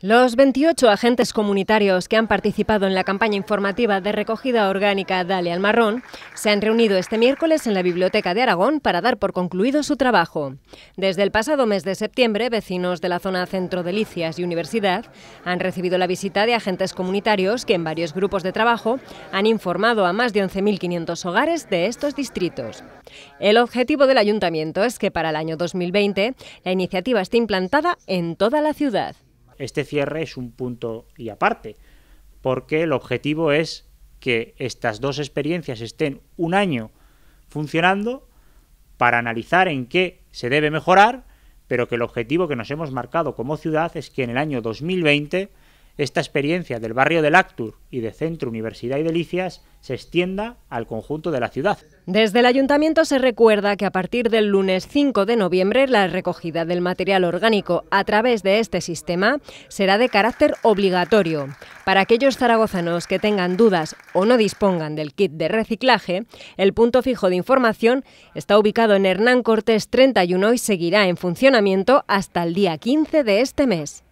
Los 28 agentes comunitarios que han participado en la campaña informativa de recogida orgánica Dale al Marrón se han reunido este miércoles en la Biblioteca de Aragón para dar por concluido su trabajo. Desde el pasado mes de septiembre, vecinos de la zona Centro Delicias y Universidad han recibido la visita de agentes comunitarios que en varios grupos de trabajo han informado a más de 11.500 hogares de estos distritos. El objetivo del ayuntamiento es que para el año 2020 la iniciativa esté implantada en toda la ciudad este cierre es un punto y aparte, porque el objetivo es que estas dos experiencias estén un año funcionando para analizar en qué se debe mejorar, pero que el objetivo que nos hemos marcado como ciudad es que en el año 2020 esta experiencia del barrio del Actur y de Centro Universidad y Delicias se extienda al conjunto de la ciudad. Desde el ayuntamiento se recuerda que a partir del lunes 5 de noviembre la recogida del material orgánico a través de este sistema será de carácter obligatorio. Para aquellos zaragozanos que tengan dudas o no dispongan del kit de reciclaje, el punto fijo de información está ubicado en Hernán Cortés 31 y seguirá en funcionamiento hasta el día 15 de este mes.